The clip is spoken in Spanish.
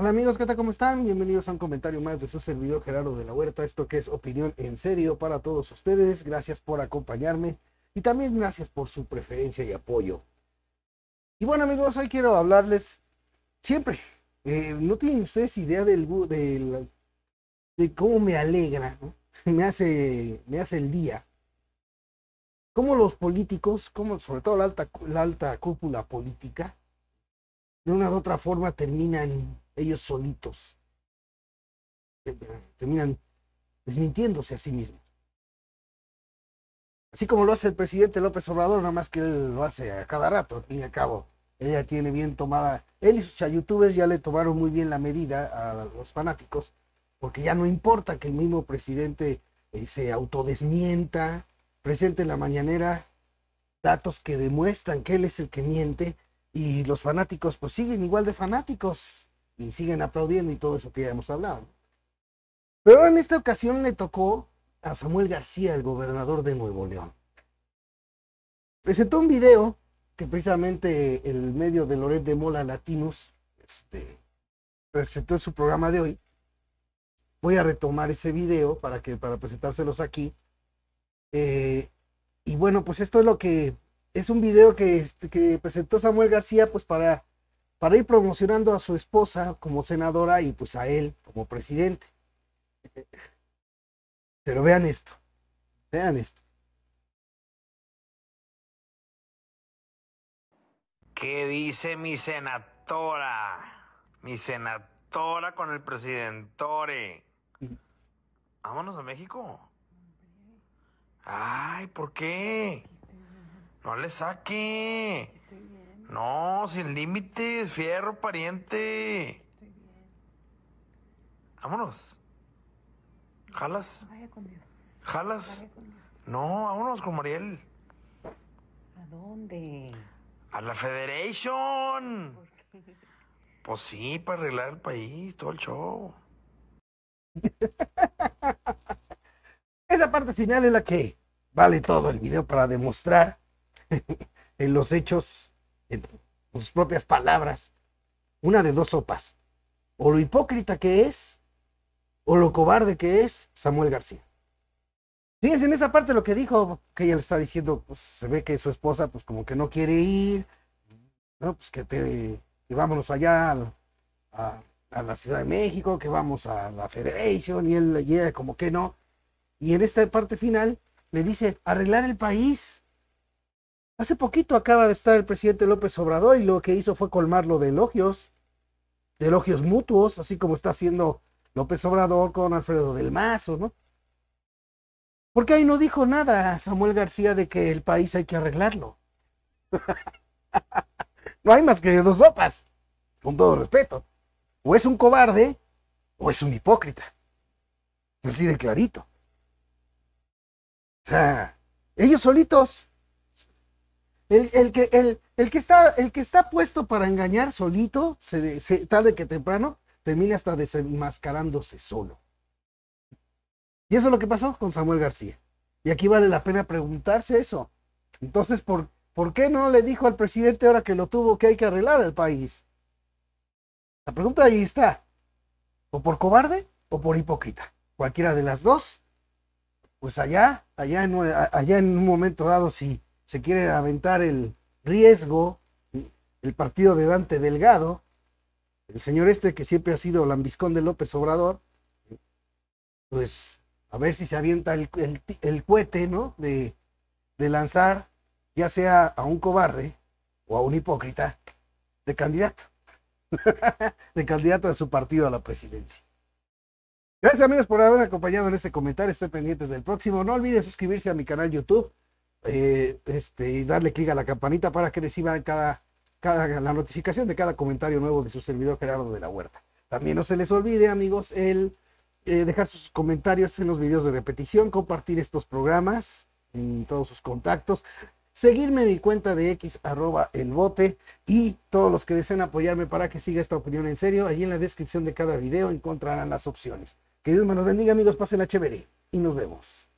Hola amigos, ¿qué tal? ¿Cómo están? Bienvenidos a un comentario más de su servidor Gerardo de la Huerta. Esto que es opinión en serio para todos ustedes. Gracias por acompañarme y también gracias por su preferencia y apoyo. Y bueno amigos, hoy quiero hablarles siempre. Eh, no tienen ustedes idea del, de cómo me alegra, me, hace, me hace el día. Cómo los políticos, como sobre todo la alta, la alta cúpula política, de una u otra forma terminan ellos solitos terminan desmintiéndose a sí mismos. Así como lo hace el presidente López Obrador, nada más que él lo hace a cada rato, al fin y al cabo. ella tiene bien tomada, él y sus youtubers ya le tomaron muy bien la medida a los fanáticos, porque ya no importa que el mismo presidente eh, se autodesmienta, presente en la mañanera datos que demuestran que él es el que miente, y los fanáticos pues siguen igual de fanáticos, y siguen aplaudiendo y todo eso que ya hemos hablado. Pero en esta ocasión le tocó a Samuel García, el gobernador de Nuevo León. Presentó un video que precisamente el medio de Loret de Mola Latinos este, presentó en su programa de hoy. Voy a retomar ese video para, que, para presentárselos aquí. Eh, y bueno, pues esto es lo que es un video que, este, que presentó Samuel García pues para para ir promocionando a su esposa como senadora y pues a él como presidente. Pero vean esto, vean esto. ¿Qué dice mi senadora? Mi senadora con el presidentore. Vámonos a México. Ay, ¿por qué? No le saque. No, sin límites, fierro, pariente. Vámonos. ¿Jalas? ¿Jalas? No, vámonos con Mariel. ¿A dónde? A la Federation. Pues sí, para arreglar el país, todo el show. Esa parte final es la que vale todo el video para demostrar en los hechos en sus propias palabras, una de dos sopas. O lo hipócrita que es, o lo cobarde que es Samuel García. Fíjense en esa parte lo que dijo, que ella le está diciendo, pues se ve que su esposa pues como que no quiere ir, no, pues que te, vámonos allá a, a, a, la Ciudad de México, que vamos a la Federation, y él llega como que no. Y en esta parte final le dice, arreglar el país, Hace poquito acaba de estar el presidente López Obrador y lo que hizo fue colmarlo de elogios, de elogios mutuos, así como está haciendo López Obrador con Alfredo del Mazo, ¿no? Porque ahí no dijo nada Samuel García de que el país hay que arreglarlo. no hay más que dos sopas, con todo respeto. O es un cobarde o es un hipócrita. Así de clarito. O sea, ellos solitos el, que, el, el, que está, el que está puesto para engañar solito, se, tarde que temprano, termina hasta desenmascarándose solo. Y eso es lo que pasó con Samuel García. Y aquí vale la pena preguntarse eso. Entonces, ¿por, ¿por qué no le dijo al presidente ahora que lo tuvo que hay que arreglar el país? La pregunta ahí está. ¿O por cobarde o por hipócrita? Cualquiera de las dos. Pues allá, allá allá en un momento dado, sí se quiere aventar el riesgo, el partido de Dante Delgado, el señor este que siempre ha sido lambiscón de López Obrador, pues a ver si se avienta el, cohete, ¿no? De, lanzar ya sea a un cobarde o a un hipócrita de candidato, de candidato de su partido a la presidencia. Gracias amigos por haberme acompañado en este comentario, estoy pendientes del próximo. No olviden suscribirse a mi canal YouTube eh, este, y darle clic a la campanita para que reciban cada, cada, la notificación de cada comentario nuevo de su servidor Gerardo de la Huerta. También no se les olvide, amigos, el eh, dejar sus comentarios en los videos de repetición, compartir estos programas en todos sus contactos, seguirme en mi cuenta de x arroba el bote y todos los que deseen apoyarme para que siga esta opinión en serio, allí en la descripción de cada video encontrarán las opciones. Que Dios me los bendiga amigos, pasen la chévere y nos vemos.